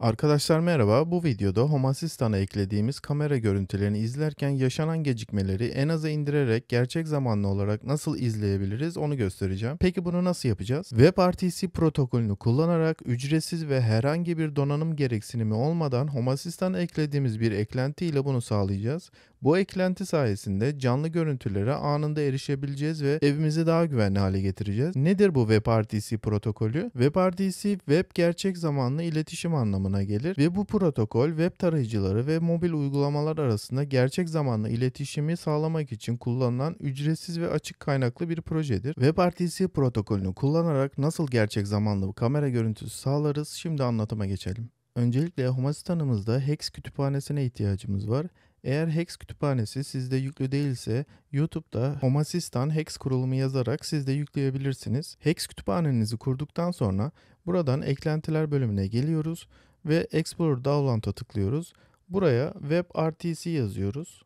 Arkadaşlar merhaba, bu videoda Home Assistant'a eklediğimiz kamera görüntülerini izlerken yaşanan gecikmeleri en aza indirerek gerçek zamanlı olarak nasıl izleyebiliriz onu göstereceğim. Peki bunu nasıl yapacağız? WebRTC protokolünü kullanarak ücretsiz ve herhangi bir donanım gereksinimi olmadan Home Assistant'a eklediğimiz bir eklenti ile bunu sağlayacağız. Bu eklenti sayesinde canlı görüntülere anında erişebileceğiz ve evimizi daha güvenli hale getireceğiz. Nedir bu WebRTC protokolü? WebRTC web gerçek zamanlı iletişim anlamına gelir ve bu protokol web tarayıcıları ve mobil uygulamalar arasında gerçek zamanlı iletişimi sağlamak için kullanılan ücretsiz ve açık kaynaklı bir projedir. WebRTC protokolünü kullanarak nasıl gerçek zamanlı kamera görüntüsü sağlarız şimdi anlatıma geçelim. Öncelikle Humacitan'ımızda Hex kütüphanesine ihtiyacımız var. Eğer Hex kütüphanesi sizde yüklü değilse YouTube'da Home Hex kurulumu yazarak siz de yükleyebilirsiniz. Hex kütüphanenizi kurduktan sonra buradan eklentiler bölümüne geliyoruz ve Explore Download'a tıklıyoruz. Buraya WebRTC yazıyoruz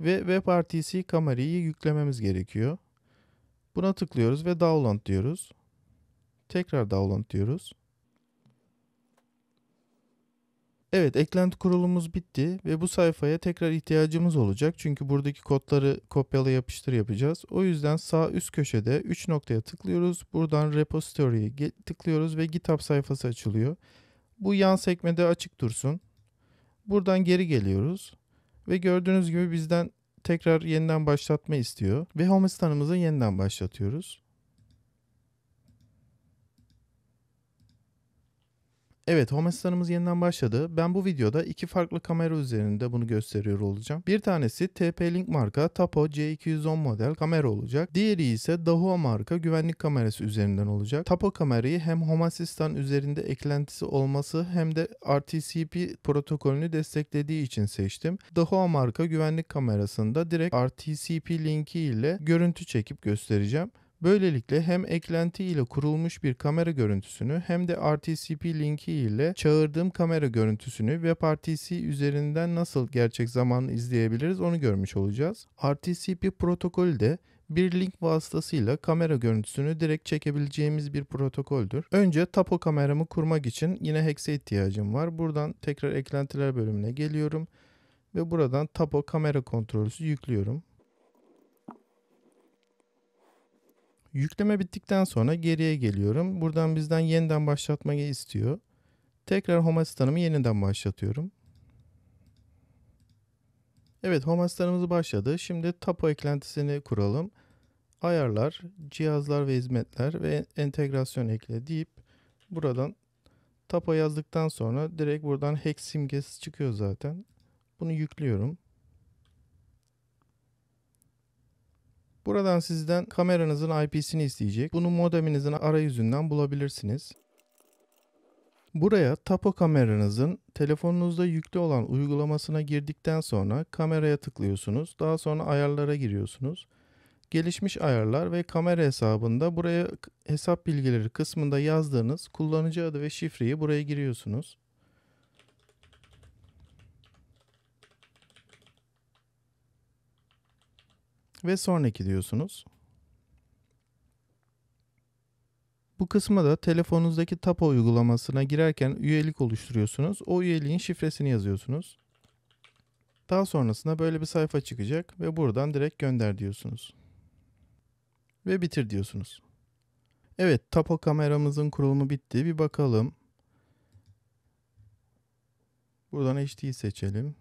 ve WebRTC kamerayı yüklememiz gerekiyor. Buna tıklıyoruz ve download diyoruz. Tekrar download diyoruz. Evet eklenti kurulumuz bitti ve bu sayfaya tekrar ihtiyacımız olacak. Çünkü buradaki kodları kopyala yapıştır yapacağız. O yüzden sağ üst köşede 3 noktaya tıklıyoruz. Buradan repository'e tıklıyoruz ve GitHub sayfası açılıyor. Bu yan sekmede açık dursun. Buradan geri geliyoruz. Ve gördüğünüz gibi bizden tekrar yeniden başlatma istiyor. Ve Homestation'ımızı yeniden başlatıyoruz. Evet home asistanımız yeniden başladı. Ben bu videoda iki farklı kamera üzerinde bunu gösteriyor olacağım. Bir tanesi TP-Link marka Tapo C210 model kamera olacak. Diğeri ise Dahua marka güvenlik kamerası üzerinden olacak. Tapo kamerayı hem home asistan üzerinde eklentisi olması hem de RTCP protokolünü desteklediği için seçtim. Dahua marka güvenlik kamerasında direkt RTCP linki ile görüntü çekip göstereceğim. Böylelikle hem eklenti ile kurulmuş bir kamera görüntüsünü hem de RTCP linki ile çağırdığım kamera görüntüsünü WebRTC üzerinden nasıl gerçek zamanlı izleyebiliriz onu görmüş olacağız. RTCP protokolü de bir link vasıtasıyla kamera görüntüsünü direkt çekebileceğimiz bir protokoldür. Önce tapo kameramı kurmak için yine Hex'e ihtiyacım var. Buradan tekrar eklentiler bölümüne geliyorum ve buradan tapo kamera kontrolüsü yüklüyorum. Yükleme bittikten sonra geriye geliyorum. Buradan bizden yeniden başlatmayı istiyor. Tekrar home asistanımı yeniden başlatıyorum. Evet home asistanımız başladı. Şimdi tapo eklentisini kuralım. Ayarlar, cihazlar ve hizmetler ve entegrasyon ekle deyip buradan tapo yazdıktan sonra direkt buradan hex simgesi çıkıyor zaten. Bunu yüklüyorum. Buradan sizden kameranızın IP'sini isteyecek. Bunu modeminizin arayüzünden bulabilirsiniz. Buraya tapo kameranızın telefonunuzda yüklü olan uygulamasına girdikten sonra kameraya tıklıyorsunuz. Daha sonra ayarlara giriyorsunuz. Gelişmiş ayarlar ve kamera hesabında buraya hesap bilgileri kısmında yazdığınız kullanıcı adı ve şifreyi buraya giriyorsunuz. ve sonraki diyorsunuz. Bu kısma da telefonunuzdaki Tapo uygulamasına girerken üyelik oluşturuyorsunuz. O üyeliğin şifresini yazıyorsunuz. Daha sonrasında böyle bir sayfa çıkacak ve buradan direkt gönder diyorsunuz. Ve bitir diyorsunuz. Evet, Tapo kameramızın kurulumu bitti. Bir bakalım. Buradan HD'yi seçelim.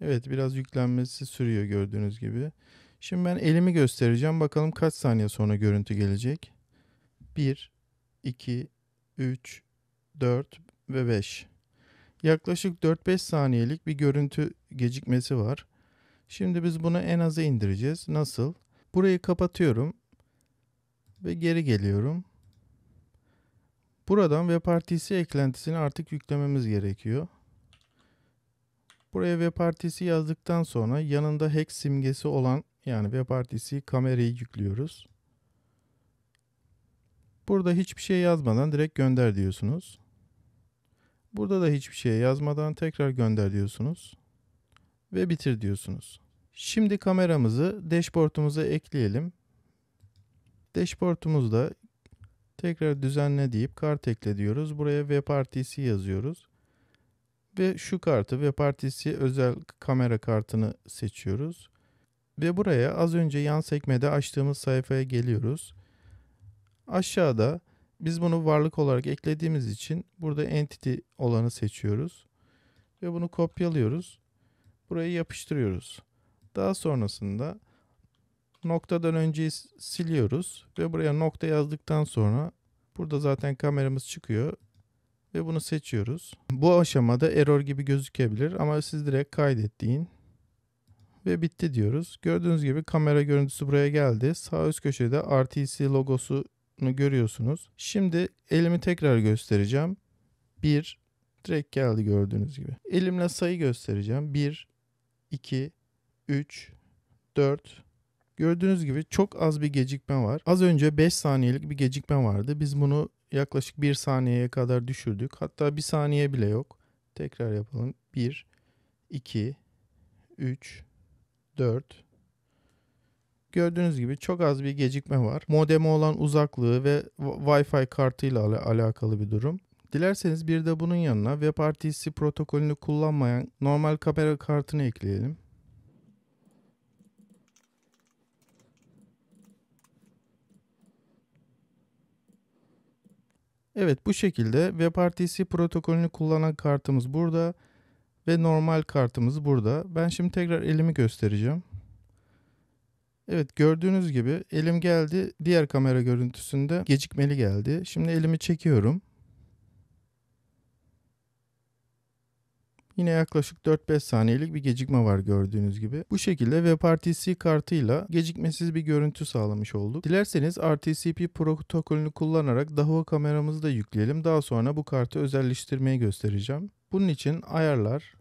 Evet biraz yüklenmesi sürüyor gördüğünüz gibi. Şimdi ben elimi göstereceğim. Bakalım kaç saniye sonra görüntü gelecek. 1, 2, 3, 4 ve 5. Yaklaşık 4-5 saniyelik bir görüntü gecikmesi var. Şimdi biz bunu en aza indireceğiz. Nasıl? Burayı kapatıyorum ve geri geliyorum. Buradan web partisi eklentisini artık yüklememiz gerekiyor. Buraya web partisi yazdıktan sonra yanında hex simgesi olan yani web partisi kamerayı yüklüyoruz. Burada hiçbir şey yazmadan direkt gönder diyorsunuz. Burada da hiçbir şey yazmadan tekrar gönder diyorsunuz. Ve bitir diyorsunuz. Şimdi kameramızı dashboard'umuza ekleyelim. Dashboard'umuzda tekrar düzenle deyip kart ekle diyoruz. Buraya WebRTC yazıyoruz ve şu kartı ve partisi özel kamera kartını seçiyoruz. Ve buraya az önce yan sekmede açtığımız sayfaya geliyoruz. Aşağıda biz bunu varlık olarak eklediğimiz için burada entity olanı seçiyoruz. Ve bunu kopyalıyoruz. Buraya yapıştırıyoruz. Daha sonrasında noktadan önceyi siliyoruz ve buraya nokta yazdıktan sonra burada zaten kameramız çıkıyor ve bunu seçiyoruz. Bu aşamada error gibi gözükebilir ama siz direkt kaydettiğin ve bitti diyoruz. Gördüğünüz gibi kamera görüntüsü buraya geldi. Sağ üst köşede RTC logosunu görüyorsunuz. Şimdi elimi tekrar göstereceğim. 1 direkt geldi gördüğünüz gibi. Elimle sayı göstereceğim. 1 2 3 4 Gördüğünüz gibi çok az bir gecikme var. Az önce 5 saniyelik bir gecikme vardı. Biz bunu yaklaşık bir saniyeye kadar düşürdük. Hatta bir saniye bile yok. Tekrar yapalım. 1, 2, 3, 4. Gördüğünüz gibi çok az bir gecikme var. Modeme olan uzaklığı ve Wi-Fi kartıyla al alakalı bir durum. Dilerseniz bir de bunun yanına WebRTC protokolünü kullanmayan normal kamera kartını ekleyelim. Evet bu şekilde WebRTC protokolünü kullanan kartımız burada ve normal kartımız burada. Ben şimdi tekrar elimi göstereceğim. Evet gördüğünüz gibi elim geldi diğer kamera görüntüsünde gecikmeli geldi. Şimdi elimi çekiyorum. Yine yaklaşık 4-5 saniyelik bir gecikme var gördüğünüz gibi. Bu şekilde WebRTC kartıyla gecikmesiz bir görüntü sağlamış olduk. Dilerseniz RTCP protokolünü kullanarak Dahua kameramızı da yükleyelim. Daha sonra bu kartı özelleştirmeyi göstereceğim. Bunun için ayarlar,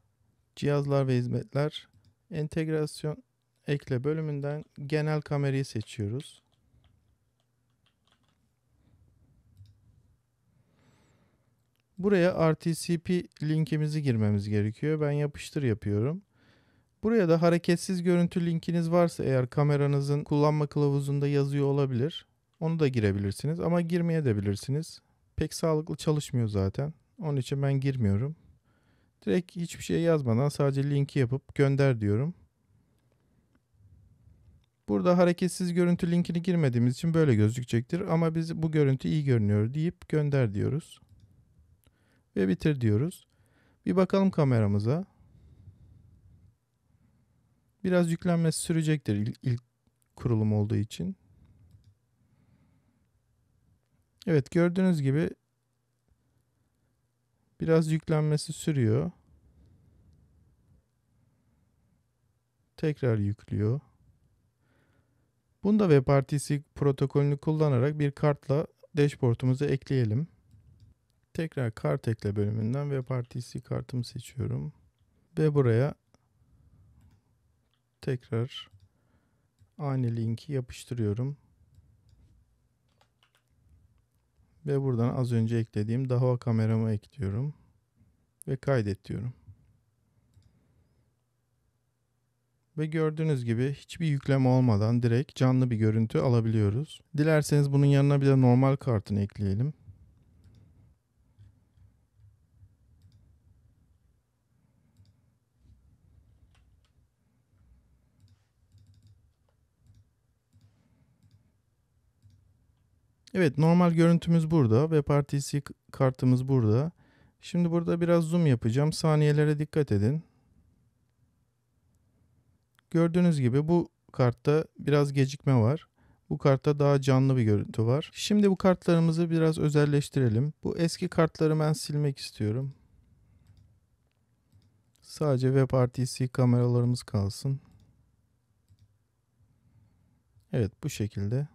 cihazlar ve hizmetler, entegrasyon ekle bölümünden genel kamerayı seçiyoruz. Buraya RTCP linkimizi girmemiz gerekiyor. Ben yapıştır yapıyorum. Buraya da hareketsiz görüntü linkiniz varsa eğer kameranızın kullanma kılavuzunda yazıyor olabilir. Onu da girebilirsiniz ama girmeye de bilirsiniz. Pek sağlıklı çalışmıyor zaten. Onun için ben girmiyorum. Direkt hiçbir şey yazmadan sadece linki yapıp gönder diyorum. Burada hareketsiz görüntü linkini girmediğimiz için böyle gözükecektir ama biz bu görüntü iyi görünüyor deyip gönder diyoruz ve bitir diyoruz. Bir bakalım kameramıza. Biraz yüklenmesi sürecektir ilk, kurulum olduğu için. Evet gördüğünüz gibi biraz yüklenmesi sürüyor. Tekrar yüklüyor. Bunda WebRTC protokolünü kullanarak bir kartla dashboard'umuza ekleyelim. Tekrar kart ekle bölümünden ve partisi kartımı seçiyorum. Ve buraya tekrar aynı linki yapıştırıyorum. Ve buradan az önce eklediğim daha kameramı ekliyorum. Ve kaydet diyorum. Ve gördüğünüz gibi hiçbir yükleme olmadan direkt canlı bir görüntü alabiliyoruz. Dilerseniz bunun yanına bir de normal kartını ekleyelim. Evet normal görüntümüz burada. Web RTC kartımız burada. Şimdi burada biraz zoom yapacağım. Saniyelere dikkat edin. Gördüğünüz gibi bu kartta biraz gecikme var. Bu kartta daha canlı bir görüntü var. Şimdi bu kartlarımızı biraz özelleştirelim. Bu eski kartları ben silmek istiyorum. Sadece WebRTC kameralarımız kalsın. Evet bu şekilde.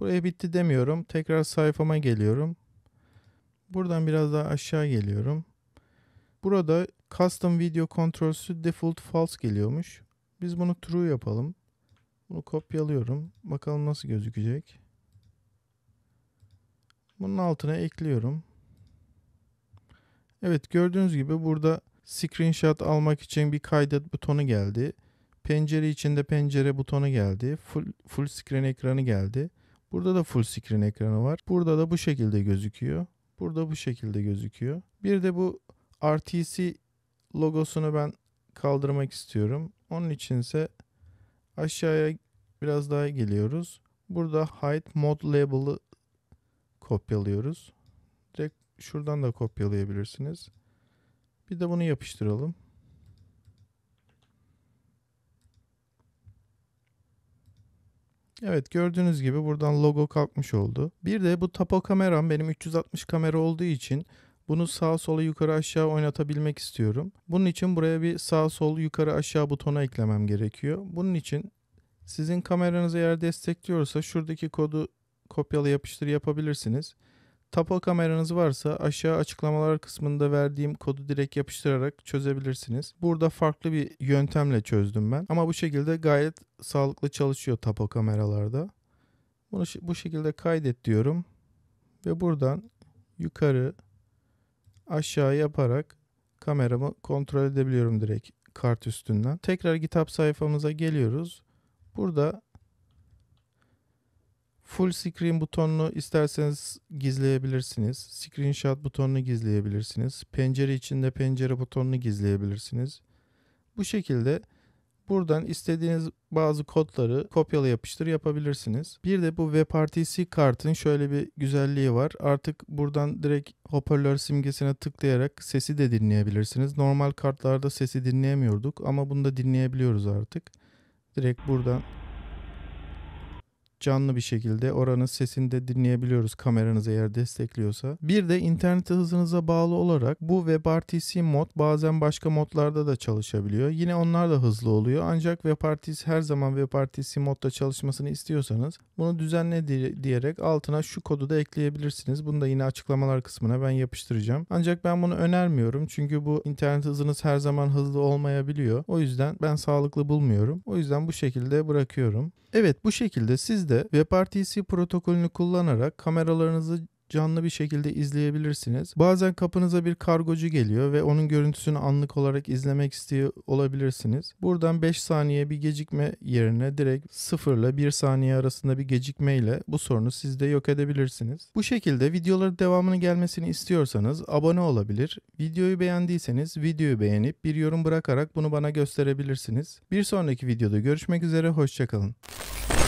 Buraya bitti demiyorum. Tekrar sayfama geliyorum. Buradan biraz daha aşağı geliyorum. Burada custom video controls'ü default false geliyormuş. Biz bunu true yapalım. Bunu kopyalıyorum. Bakalım nasıl gözükecek. Bunun altına ekliyorum. Evet gördüğünüz gibi burada screenshot almak için bir kaydet butonu geldi. Pencere içinde pencere butonu geldi. Full, full screen ekranı geldi. Burada da full screen ekranı var. Burada da bu şekilde gözüküyor. Burada bu şekilde gözüküyor. Bir de bu RTC logosunu ben kaldırmak istiyorum. Onun içinse aşağıya biraz daha geliyoruz. Burada hide mod label'ı kopyalıyoruz. Direkt şuradan da kopyalayabilirsiniz. Bir de bunu yapıştıralım. Evet gördüğünüz gibi buradan logo kalkmış oldu. Bir de bu tapo kameram benim 360 kamera olduğu için bunu sağa sola yukarı aşağı oynatabilmek istiyorum. Bunun için buraya bir sağ sol yukarı aşağı butonu eklemem gerekiyor. Bunun için sizin kameranız eğer destekliyorsa şuradaki kodu kopyala yapıştır yapabilirsiniz. Tapal kameranız varsa aşağı açıklamalar kısmında verdiğim kodu direkt yapıştırarak çözebilirsiniz. Burada farklı bir yöntemle çözdüm ben. Ama bu şekilde gayet sağlıklı çalışıyor tapo kameralarda. Bunu bu şekilde kaydet diyorum. Ve buradan yukarı aşağı yaparak kameramı kontrol edebiliyorum direkt kart üstünden. Tekrar GitHub sayfamıza geliyoruz. Burada Full screen butonunu isterseniz gizleyebilirsiniz. Screenshot butonunu gizleyebilirsiniz. Pencere içinde pencere butonunu gizleyebilirsiniz. Bu şekilde buradan istediğiniz bazı kodları kopyala yapıştır yapabilirsiniz. Bir de bu WebRTC kartın şöyle bir güzelliği var. Artık buradan direkt hoparlör simgesine tıklayarak sesi de dinleyebilirsiniz. Normal kartlarda sesi dinleyemiyorduk ama bunu da dinleyebiliyoruz artık. Direkt buradan canlı bir şekilde oranın sesini de dinleyebiliyoruz kameranız eğer destekliyorsa. Bir de internet hızınıza bağlı olarak bu WebRTC mod bazen başka modlarda da çalışabiliyor. Yine onlar da hızlı oluyor ancak WebRTC her zaman WebRTC modda çalışmasını istiyorsanız bunu düzenle diyerek altına şu kodu da ekleyebilirsiniz. Bunu da yine açıklamalar kısmına ben yapıştıracağım. Ancak ben bunu önermiyorum çünkü bu internet hızınız her zaman hızlı olmayabiliyor. O yüzden ben sağlıklı bulmuyorum. O yüzden bu şekilde bırakıyorum. Evet bu şekilde siz de WebRTC protokolünü kullanarak kameralarınızı canlı bir şekilde izleyebilirsiniz. Bazen kapınıza bir kargocu geliyor ve onun görüntüsünü anlık olarak izlemek istiyor olabilirsiniz. Buradan 5 saniye bir gecikme yerine direkt 0 ile 1 saniye arasında bir gecikme ile bu sorunu siz de yok edebilirsiniz. Bu şekilde videoların devamını gelmesini istiyorsanız abone olabilir. Videoyu beğendiyseniz videoyu beğenip bir yorum bırakarak bunu bana gösterebilirsiniz. Bir sonraki videoda görüşmek üzere hoşçakalın.